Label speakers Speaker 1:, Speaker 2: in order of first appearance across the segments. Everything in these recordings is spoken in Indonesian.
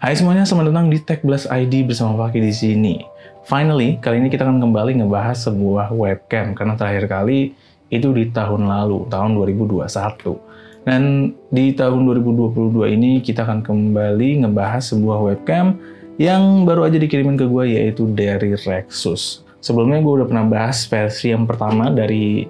Speaker 1: Hai semuanya, selamat datang di Tech Blast ID bersama Pak di sini. Finally, kali ini kita akan kembali ngebahas sebuah webcam karena terakhir kali itu di tahun lalu, tahun 2021. Dan di tahun 2022 ini kita akan kembali ngebahas sebuah webcam yang baru aja dikirimin ke gue yaitu dari Rexus. Sebelumnya gue udah pernah bahas versi yang pertama dari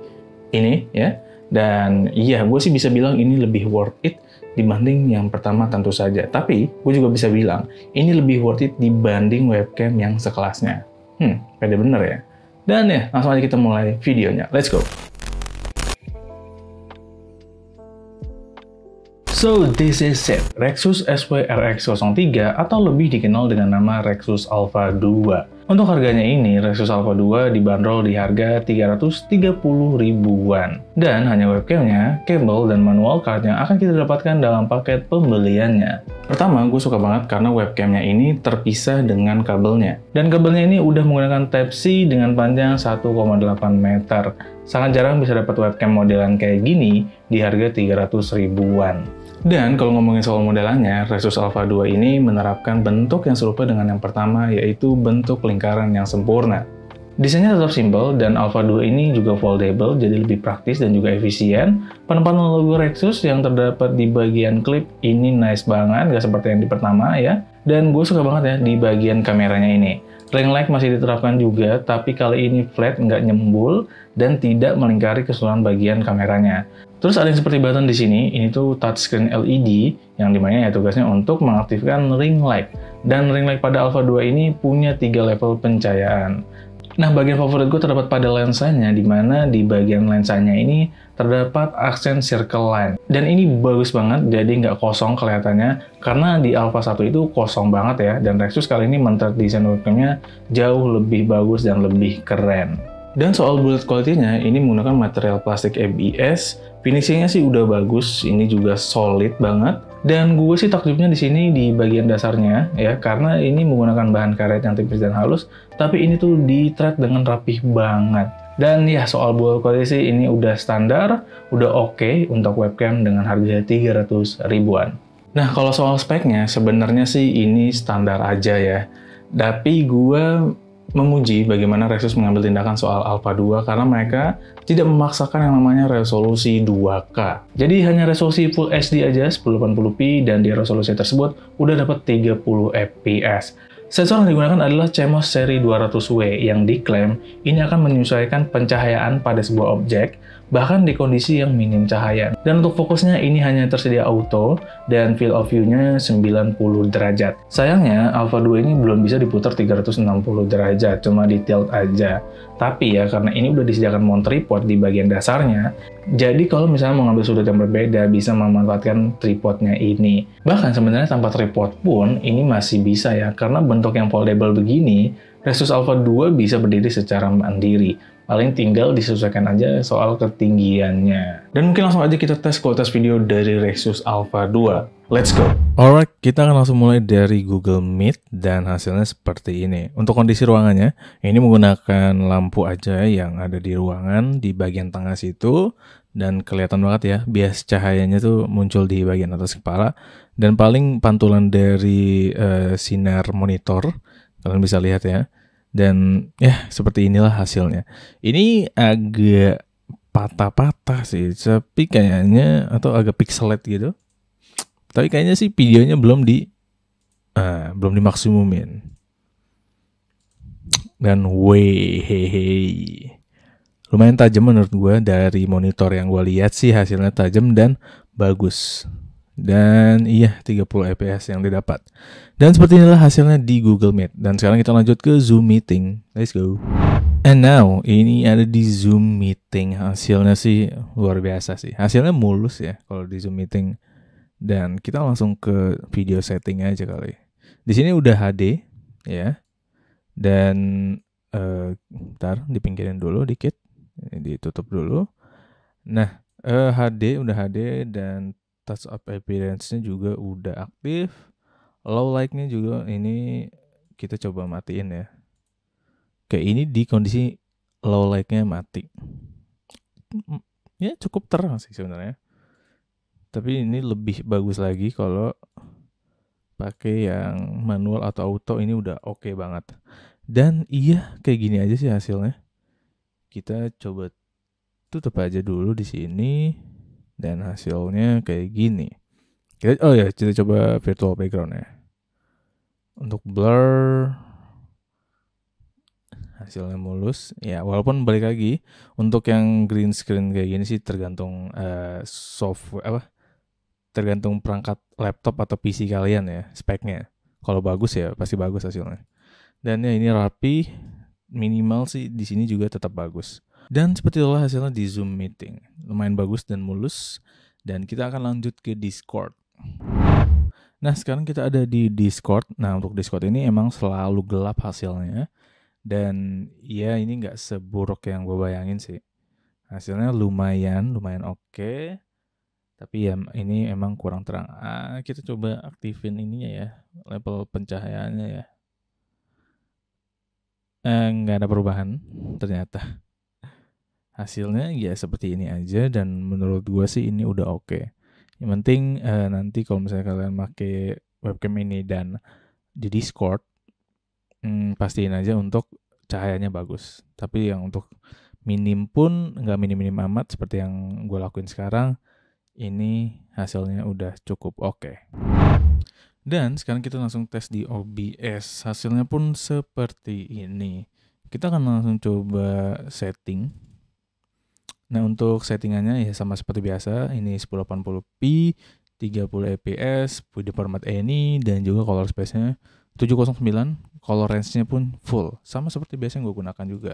Speaker 1: ini ya. Dan iya, gue sih bisa bilang ini lebih worth it dibanding yang pertama tentu saja. Tapi gue juga bisa bilang ini lebih worth it dibanding webcam yang sekelasnya. Hmm, pede bener ya. Dan ya, langsung aja kita mulai videonya. Let's go! So this is it, Rexus SWRX03 atau lebih dikenal dengan nama Rexus Alpha 2. Untuk harganya ini, Rexus Alpha 2 dibanderol di harga 330 ribuan. Dan hanya webcamnya, kabel dan manual yang akan kita dapatkan dalam paket pembeliannya. Pertama, gue suka banget karena webcamnya ini terpisah dengan kabelnya. Dan kabelnya ini udah menggunakan Type-C dengan panjang 1,8 meter. Sangat jarang bisa dapat webcam modelan kayak gini di harga 300 ribuan. Dan kalau ngomongin soal modelannya, anyar, Alpha 2 ini menerapkan bentuk yang serupa dengan yang pertama, yaitu bentuk lingkaran yang sempurna. Desainnya tetap simpel dan Alpha 2 ini juga foldable jadi lebih praktis dan juga efisien. Penempatan logo Rexus yang terdapat di bagian klip ini nice banget, nggak seperti yang di pertama ya. Dan gue suka banget ya di bagian kameranya ini. Ring light masih diterapkan juga, tapi kali ini flat nggak nyembul dan tidak melingkari keseluruhan bagian kameranya. Terus ada yang seperti button di sini, ini tuh touchscreen LED yang dimana ya tugasnya untuk mengaktifkan ring light. Dan ring light pada Alpha 2 ini punya tiga level pencahayaan. Nah, bagian favorit gue terdapat pada lensanya, di mana di bagian lensanya ini terdapat aksen circle line. Dan ini bagus banget, jadi nggak kosong kelihatannya, karena di Alpha 1 itu kosong banget ya, dan Rexus kali ini mentar desain webcamnya jauh lebih bagus dan lebih keren. Dan soal build quality-nya, ini menggunakan material plastik ABS Finishingnya sih udah bagus, ini juga solid banget. Dan gue sih takjubnya di sini di bagian dasarnya ya, karena ini menggunakan bahan karet yang tipis dan halus, tapi ini tuh di treat dengan rapih banget. Dan ya soal build quality sih ini udah standar, udah oke okay untuk webcam dengan harga 300 ribuan. Nah kalau soal speknya sebenarnya sih ini standar aja ya. Tapi gue memuji bagaimana Rexus mengambil tindakan soal Alpha 2 karena mereka tidak memaksakan yang namanya resolusi 2K. Jadi hanya resolusi Full HD aja 1080p dan di resolusi tersebut udah dapat 30 fps. Sensor yang digunakan adalah CMOS seri 200W yang diklaim ini akan menyesuaikan pencahayaan pada sebuah objek, bahkan di kondisi yang minim cahaya. Dan untuk fokusnya ini hanya tersedia auto dan field of view-nya 90 derajat. Sayangnya, Alpha 2 ini belum bisa diputar 360 derajat, cuma di tilt aja. Tapi ya, karena ini udah disediakan mount tripod di bagian dasarnya, jadi kalau misalnya mau ngambil sudut yang berbeda, bisa memanfaatkan tripodnya ini. Bahkan sebenarnya tanpa tripod pun, ini masih bisa ya, karena bentuk yang foldable begini, Resus Alpha 2 bisa berdiri secara mandiri. Paling tinggal disesuaikan aja soal ketinggiannya. Dan mungkin langsung aja kita tes kualitas video dari Resus Alpha 2. Let's go! Alright, kita akan langsung mulai dari Google Meet dan hasilnya seperti ini. Untuk kondisi ruangannya, ini menggunakan lampu aja yang ada di ruangan di bagian tengah situ dan kelihatan banget ya bias cahayanya tuh muncul di bagian atas kepala dan paling pantulan dari uh, sinar monitor kalian bisa lihat ya dan ya seperti inilah hasilnya ini agak patah-patah sih tapi kayaknya atau agak pixelate gitu tapi kayaknya sih videonya belum di uh, belum dimaksimumin dan hehehe lumayan tajam menurut gue dari monitor yang gue lihat sih hasilnya tajam dan bagus dan iya 30 fps yang didapat. Dan seperti inilah hasilnya di Google Meet. Dan sekarang kita lanjut ke Zoom Meeting. Let's go. And now ini ada di Zoom Meeting. Hasilnya sih luar biasa sih. Hasilnya mulus ya kalau di Zoom Meeting. Dan kita langsung ke video setting aja kali. Di sini udah HD ya. Dan uh, ntar dipinggirin dulu dikit. Ditutup dulu. Nah, uh, eh, HD udah HD dan touch up appearance-nya juga udah aktif. Low light-nya juga ini kita coba matiin ya. Oke, ini di kondisi low light-nya mati. Ya cukup terang sih sebenarnya. Tapi ini lebih bagus lagi kalau pakai yang manual atau auto ini udah oke okay banget. Dan iya kayak gini aja sih hasilnya. Kita coba tutup aja dulu di sini dan hasilnya kayak gini kita oh ya kita coba virtual background ya untuk blur hasilnya mulus ya walaupun balik lagi untuk yang green screen kayak gini sih tergantung uh, software apa tergantung perangkat laptop atau PC kalian ya speknya kalau bagus ya pasti bagus hasilnya dan ya ini rapi minimal sih di sini juga tetap bagus dan seperti itulah hasilnya di Zoom meeting. Lumayan bagus dan mulus. Dan kita akan lanjut ke Discord. Nah sekarang kita ada di Discord. Nah untuk Discord ini emang selalu gelap hasilnya. Dan ya ini nggak seburuk yang gue bayangin sih. Hasilnya lumayan, lumayan oke. Okay. Tapi ya ini emang kurang terang. Ah, kita coba aktifin ininya ya, level pencahayaannya ya. Eh, nggak ada perubahan ternyata hasilnya ya seperti ini aja dan menurut gue sih ini udah oke okay. yang penting uh, nanti kalau misalnya kalian pakai webcam ini dan di Discord hmm, pastiin aja untuk cahayanya bagus tapi yang untuk minim pun nggak minim-minim amat seperti yang gue lakuin sekarang ini hasilnya udah cukup oke okay. dan sekarang kita langsung tes di OBS hasilnya pun seperti ini kita akan langsung coba setting Nah untuk settingannya ya sama seperti biasa, ini 1080p, 30 fps, di format ini dan juga color space-nya 709, color range-nya pun full, sama seperti biasa yang gue gunakan juga.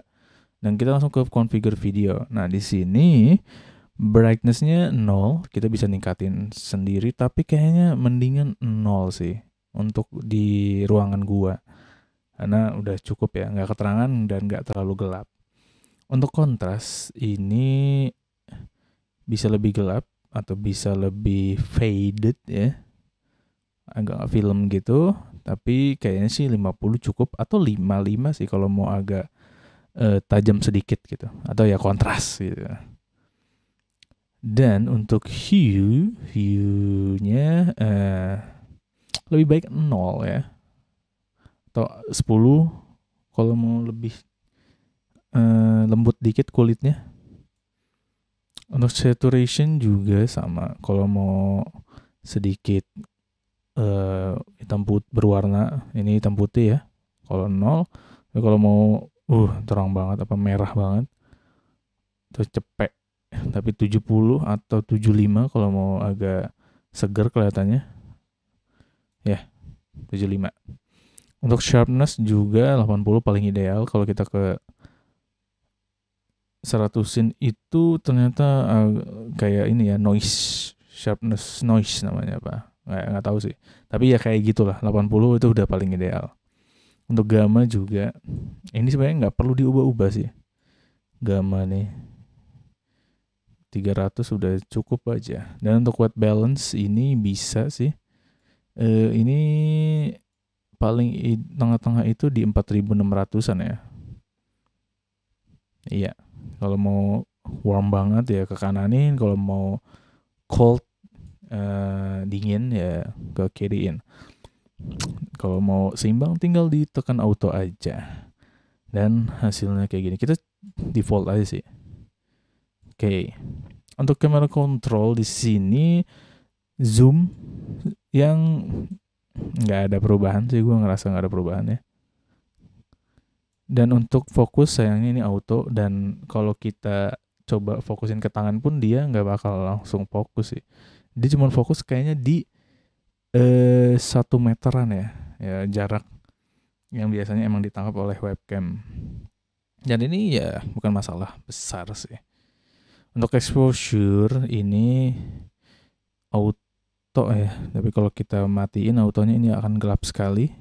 Speaker 1: Dan kita langsung ke configure video. Nah di sini brightness-nya 0, kita bisa ningkatin sendiri, tapi kayaknya mendingan 0 sih untuk di ruangan gua. Karena udah cukup ya, nggak keterangan dan nggak terlalu gelap. Untuk kontras ini bisa lebih gelap atau bisa lebih faded ya. Agak film gitu, tapi kayaknya sih 50 cukup atau 55 sih kalau mau agak eh, tajam sedikit gitu atau ya kontras gitu. Dan untuk hue, hue-nya eh, lebih baik 0 ya. Atau 10 kalau mau lebih Eh, lembut dikit kulitnya untuk saturation juga sama kalau mau sedikit eh, hitam putih berwarna ini hitam putih ya kalau nol kalau mau uh terang banget apa merah banget Itu cepek tapi 70 atau 75 kalau mau agak seger kelihatannya ya yeah, 75 untuk sharpness juga 80 paling ideal kalau kita ke seratusin itu ternyata uh, kayak ini ya noise sharpness noise namanya apa nggak nggak tahu sih tapi ya kayak gitulah 80 itu udah paling ideal untuk gamma juga ini sebenarnya nggak perlu diubah-ubah sih gamma nih 300 sudah cukup aja dan untuk white balance ini bisa sih uh, ini paling tengah-tengah itu di 4600an ya iya kalau mau warm banget ya ke kananin kalau mau cold uh, dingin ya ke kiriin kalau mau seimbang tinggal ditekan auto aja dan hasilnya kayak gini kita default aja sih oke okay. untuk kamera control di sini zoom yang nggak ada perubahan sih gue ngerasa nggak ada perubahan ya dan untuk fokus sayangnya ini auto dan kalau kita coba fokusin ke tangan pun dia nggak bakal langsung fokus sih dia cuma fokus kayaknya di eh satu meteran ya ya jarak yang biasanya emang ditangkap oleh webcam dan ini ya bukan masalah besar sih untuk exposure ini auto ya tapi kalau kita matiin autonya ini akan gelap sekali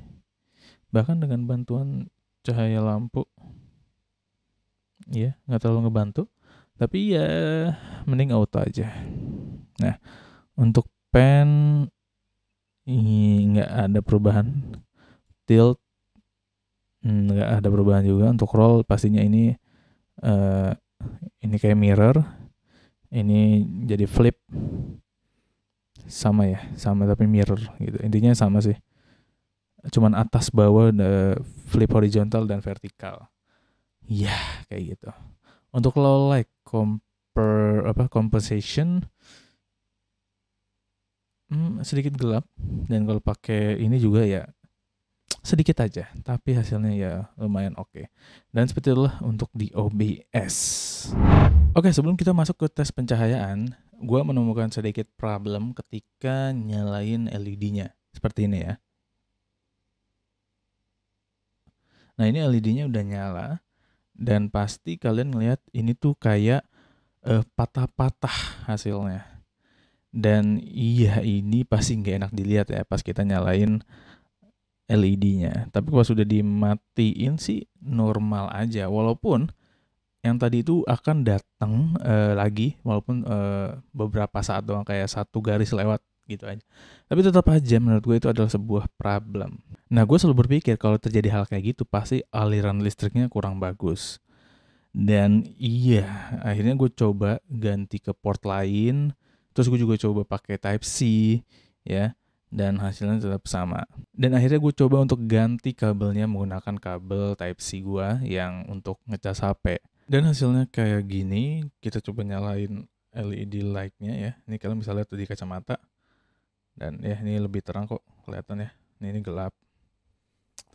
Speaker 1: bahkan dengan bantuan cahaya lampu ya nggak terlalu ngebantu tapi ya mending auto aja nah untuk pen nggak ada perubahan tilt hmm, nggak ada perubahan juga untuk roll pastinya ini uh, ini kayak mirror ini jadi flip sama ya sama tapi mirror gitu intinya sama sih cuman atas bawah the eh, flip horizontal dan vertikal ya yeah, kayak gitu untuk low light compare apa compensation hmm, sedikit gelap dan kalau pakai ini juga ya sedikit aja tapi hasilnya ya lumayan oke okay. dan seperti itulah untuk di OBS oke okay, sebelum kita masuk ke tes pencahayaan gue menemukan sedikit problem ketika nyalain LED-nya seperti ini ya Nah ini LED-nya udah nyala dan pasti kalian ngelihat ini tuh kayak patah eh, patah-patah hasilnya. Dan iya ini pasti nggak enak dilihat ya pas kita nyalain LED-nya. Tapi pas sudah dimatiin sih normal aja. Walaupun yang tadi itu akan datang eh, lagi, walaupun eh, beberapa saat doang kayak satu garis lewat gitu aja. Tapi tetap aja menurut gue itu adalah sebuah problem. Nah gue selalu berpikir kalau terjadi hal kayak gitu pasti aliran listriknya kurang bagus. Dan iya akhirnya gue coba ganti ke port lain. Terus gue juga coba pakai Type C ya dan hasilnya tetap sama. Dan akhirnya gue coba untuk ganti kabelnya menggunakan kabel Type C gue yang untuk ngecas HP. Dan hasilnya kayak gini, kita coba nyalain LED lightnya ya. Ini kalian bisa lihat di kacamata dan ya ini lebih terang kok kelihatan ya ini, ini gelap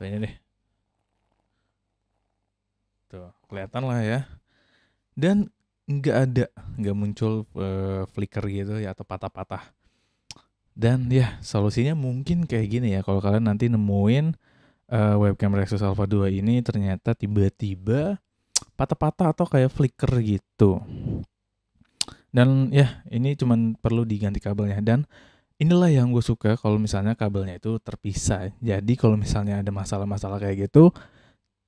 Speaker 1: tuh ini deh tuh kelihatan lah ya dan nggak ada nggak muncul uh, flicker gitu ya atau patah-patah dan ya solusinya mungkin kayak gini ya kalau kalian nanti nemuin uh, webcam Rexus Alpha 2 ini ternyata tiba-tiba patah-patah atau kayak flicker gitu dan ya ini cuman perlu diganti kabelnya dan inilah yang gue suka kalau misalnya kabelnya itu terpisah. Jadi kalau misalnya ada masalah-masalah kayak gitu,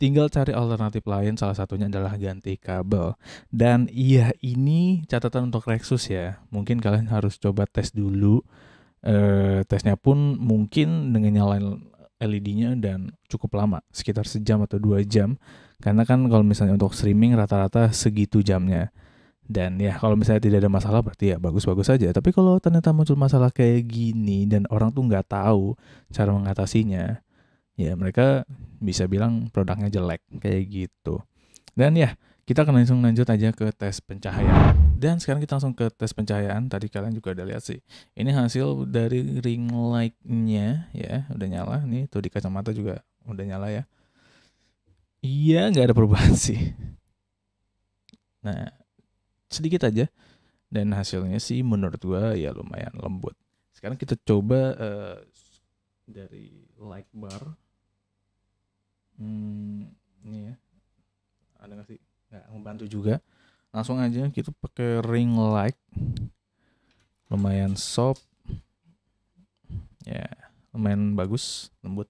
Speaker 1: tinggal cari alternatif lain. Salah satunya adalah ganti kabel. Dan iya ini catatan untuk Lexus ya. Mungkin kalian harus coba tes dulu. E, tesnya pun mungkin dengan nyalain LED-nya dan cukup lama, sekitar sejam atau dua jam. Karena kan kalau misalnya untuk streaming rata-rata segitu jamnya. Dan ya kalau misalnya tidak ada masalah berarti ya bagus-bagus saja. Tapi kalau ternyata muncul masalah kayak gini dan orang tuh nggak tahu cara mengatasinya, ya mereka bisa bilang produknya jelek kayak gitu. Dan ya kita akan langsung lanjut aja ke tes pencahayaan. Dan sekarang kita langsung ke tes pencahayaan. Tadi kalian juga udah lihat sih. Ini hasil dari ring light-nya ya, udah nyala nih tuh di kacamata juga udah nyala ya. Iya, nggak ada perubahan sih. Nah, sedikit aja dan hasilnya sih menurut gua ya lumayan lembut sekarang kita coba uh, dari light bar hmm, ini ya ada nggak sih nggak membantu juga langsung aja kita pakai ring light lumayan soft ya yeah, lumayan bagus lembut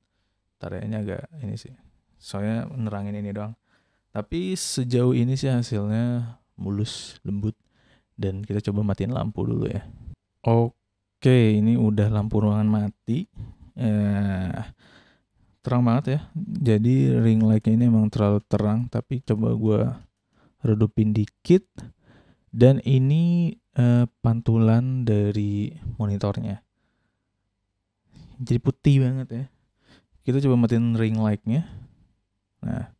Speaker 1: tariannya agak ini sih soalnya nerangin ini doang tapi sejauh ini sih hasilnya mulus, lembut. Dan kita coba matiin lampu dulu ya. Oke, ini udah lampu ruangan mati. Eh, terang banget ya. Jadi ring light ini emang terlalu terang, tapi coba gue redupin dikit. Dan ini eh, pantulan dari monitornya. Jadi putih banget ya. Kita coba matiin ring light-nya. Nah,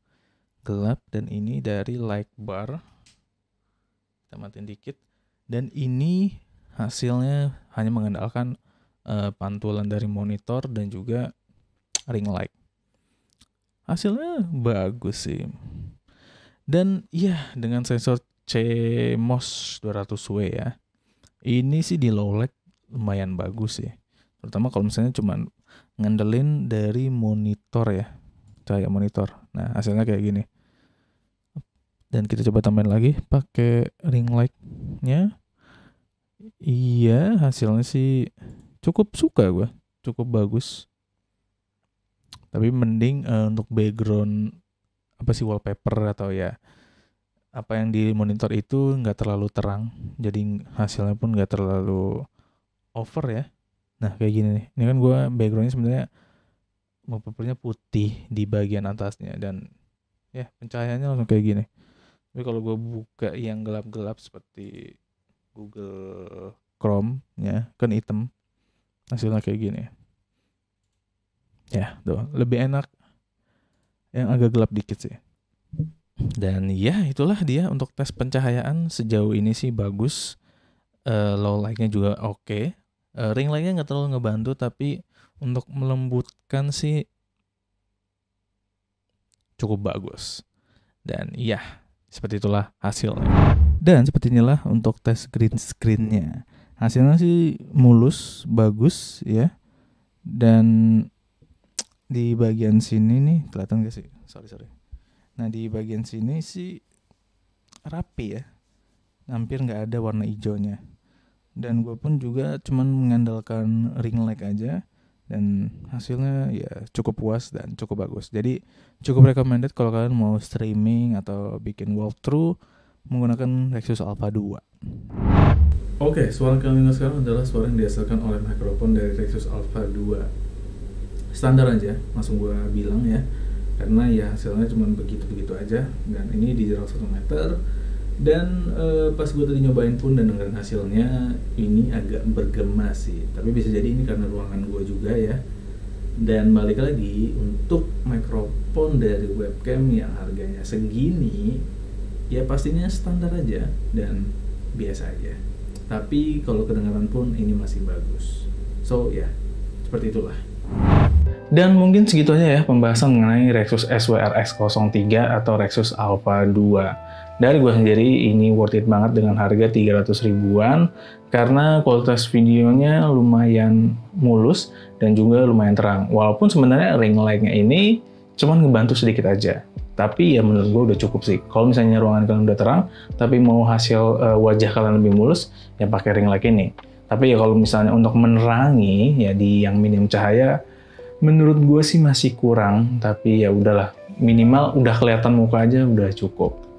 Speaker 1: gelap dan ini dari light bar kita matiin dikit dan ini hasilnya hanya mengandalkan uh, pantulan dari monitor dan juga ring light hasilnya bagus sih dan ya dengan sensor CMOS 200W ya ini sih di low light lumayan bagus sih terutama kalau misalnya cuma ngandelin dari monitor ya cahaya monitor nah hasilnya kayak gini dan kita coba tambahin lagi pakai ring light-nya iya hasilnya sih cukup suka gue cukup bagus tapi mending uh, untuk background apa sih wallpaper atau ya apa yang di monitor itu nggak terlalu terang jadi hasilnya pun nggak terlalu over ya nah kayak gini nih ini kan gue backgroundnya sebenarnya wallpapernya putih di bagian atasnya dan ya pencahayaannya langsung kayak gini tapi kalau gue buka yang gelap-gelap seperti Google Chrome ya kan hitam hasilnya kayak gini ya tuh lebih enak yang agak gelap dikit sih dan ya itulah dia untuk tes pencahayaan sejauh ini sih bagus uh, low light-nya juga oke okay. uh, eh, ring lightnya nggak terlalu ngebantu tapi untuk melembutkan sih cukup bagus dan iya seperti itulah hasilnya. Dan seperti inilah untuk tes green screennya. Hasilnya sih mulus, bagus ya. Dan di bagian sini nih kelihatan gak sih? Sorry sorry. Nah di bagian sini sih rapi ya, hampir nggak ada warna hijaunya. Dan gue pun juga cuman mengandalkan ring light aja dan hasilnya ya cukup puas dan cukup bagus jadi cukup recommended kalau kalian mau streaming atau bikin walkthrough menggunakan Lexus Alpha 2 Oke, okay, suara kalian dengar sekarang adalah suara yang dihasilkan oleh mikrofon dari Lexus Alpha 2 Standar aja, langsung gua bilang ya Karena ya hasilnya cuma begitu-begitu aja Dan ini di jarak 1 meter dan uh, pas gue tadi nyobain pun dan dengerin hasilnya ini agak bergema sih tapi bisa jadi ini karena ruangan gue juga ya dan balik lagi untuk mikrofon dari webcam yang harganya segini ya pastinya standar aja dan biasa aja tapi kalau kedengaran pun ini masih bagus so ya yeah, seperti itulah dan mungkin segitu aja ya pembahasan mengenai Rexus SWRX03 atau Rexus Alpha 2. Dari gue sendiri ini worth it banget dengan harga 300 ribuan karena kualitas videonya lumayan mulus dan juga lumayan terang. Walaupun sebenarnya ring light-nya ini cuman ngebantu sedikit aja. Tapi ya menurut gue udah cukup sih. Kalau misalnya ruangan kalian udah terang, tapi mau hasil uh, wajah kalian lebih mulus, ya pakai ring light ini. Tapi ya kalau misalnya untuk menerangi ya di yang minim cahaya, menurut gue sih masih kurang. Tapi ya udahlah, minimal udah kelihatan muka aja udah cukup.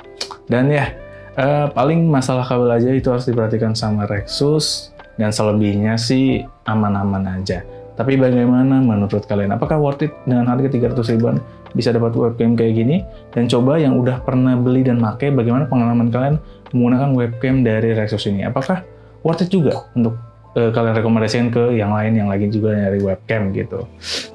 Speaker 1: Dan ya, eh, paling masalah kabel aja itu harus diperhatikan sama Rexus dan selebihnya sih aman-aman aja. Tapi bagaimana menurut kalian? Apakah worth it dengan harga 300 ribuan bisa dapat webcam kayak gini? Dan coba yang udah pernah beli dan pakai, bagaimana pengalaman kalian menggunakan webcam dari Rexus ini? Apakah worth it juga untuk uh, kalian rekomendasikan ke yang lain yang lagi juga nyari webcam gitu?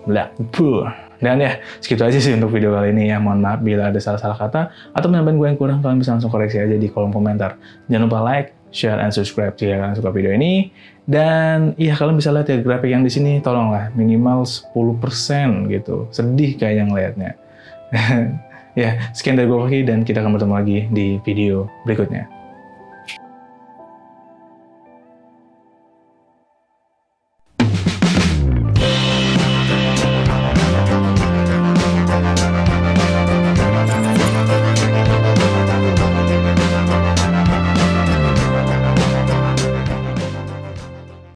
Speaker 1: Blah, Buh. Dan ya, segitu aja sih untuk video kali ini ya. Mohon maaf bila ada salah-salah kata atau penambahan gue yang kurang, kalian bisa langsung koreksi aja di kolom komentar. Jangan lupa like, share, and subscribe jika kalian suka video ini. Dan ya, kalian bisa lihat ya grafik yang di sini tolonglah minimal 10% gitu. Sedih kayak yang lihatnya. ya, sekian dari gue Koki dan kita akan bertemu lagi di video berikutnya.